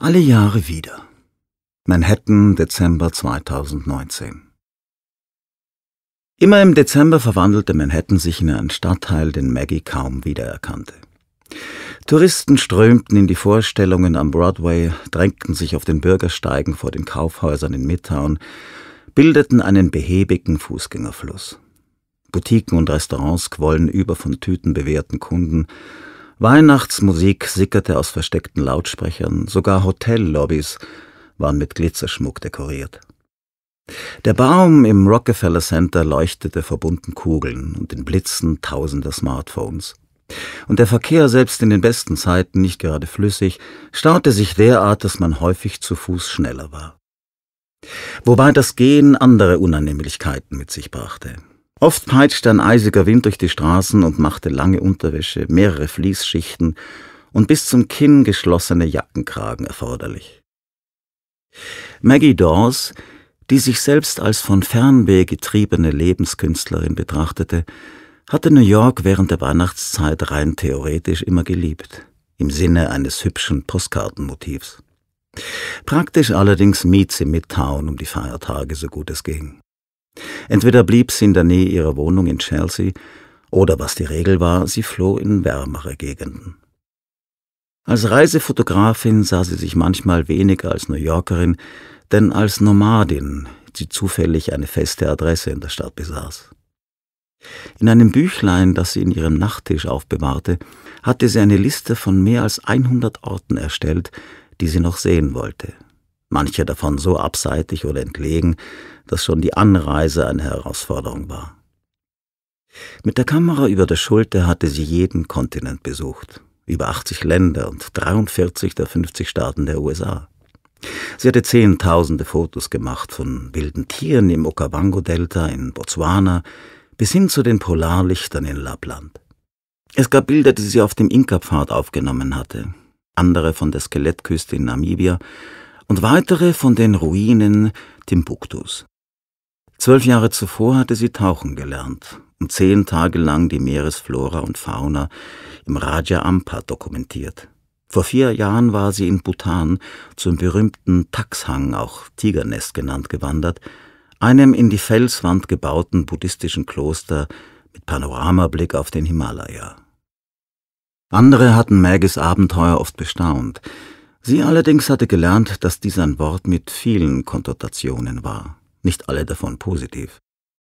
Alle Jahre wieder. Manhattan, Dezember 2019. Immer im Dezember verwandelte Manhattan sich in einen Stadtteil, den Maggie kaum wiedererkannte. Touristen strömten in die Vorstellungen am Broadway, drängten sich auf den Bürgersteigen vor den Kaufhäusern in Midtown, bildeten einen behäbigen Fußgängerfluss. Boutiquen und Restaurants quollen über von Tüten bewährten Kunden, Weihnachtsmusik sickerte aus versteckten Lautsprechern, sogar Hotellobbys waren mit Glitzerschmuck dekoriert. Der Baum im Rockefeller Center leuchtete vor bunten Kugeln und den Blitzen tausender Smartphones. Und der Verkehr, selbst in den besten Zeiten nicht gerade flüssig, staute sich derart, dass man häufig zu Fuß schneller war. Wobei das Gehen andere Unannehmlichkeiten mit sich brachte. Oft peitschte ein eisiger Wind durch die Straßen und machte lange Unterwäsche, mehrere Fließschichten und bis zum Kinn geschlossene Jackenkragen erforderlich. Maggie Dawes, die sich selbst als von Fernweh getriebene Lebenskünstlerin betrachtete, hatte New York während der Weihnachtszeit rein theoretisch immer geliebt, im Sinne eines hübschen Postkartenmotivs. Praktisch allerdings mied sie Midtown um die Feiertage, so gut es ging. Entweder blieb sie in der Nähe ihrer Wohnung in Chelsea oder, was die Regel war, sie floh in wärmere Gegenden. Als Reisefotografin sah sie sich manchmal weniger als New Yorkerin, denn als Nomadin, die zufällig eine feste Adresse in der Stadt besaß. In einem Büchlein, das sie in ihrem Nachttisch aufbewahrte, hatte sie eine Liste von mehr als 100 Orten erstellt, die sie noch sehen wollte manche davon so abseitig oder entlegen, dass schon die Anreise eine Herausforderung war. Mit der Kamera über der Schulter hatte sie jeden Kontinent besucht, über 80 Länder und 43 der 50 Staaten der USA. Sie hatte zehntausende Fotos gemacht von wilden Tieren im Okavango-Delta in Botswana bis hin zu den Polarlichtern in Lappland. Es gab Bilder, die sie auf dem Inka-Pfad aufgenommen hatte, andere von der Skelettküste in Namibia und weitere von den Ruinen Timbuktus. Zwölf Jahre zuvor hatte sie tauchen gelernt und zehn Tage lang die Meeresflora und Fauna im Raja Ampa dokumentiert. Vor vier Jahren war sie in Bhutan zum berühmten Taxhang, auch Tigernest genannt, gewandert, einem in die Felswand gebauten buddhistischen Kloster mit Panoramablick auf den Himalaya. Andere hatten Maggis Abenteuer oft bestaunt. Sie allerdings hatte gelernt, dass dies ein Wort mit vielen Konnotationen war, nicht alle davon positiv.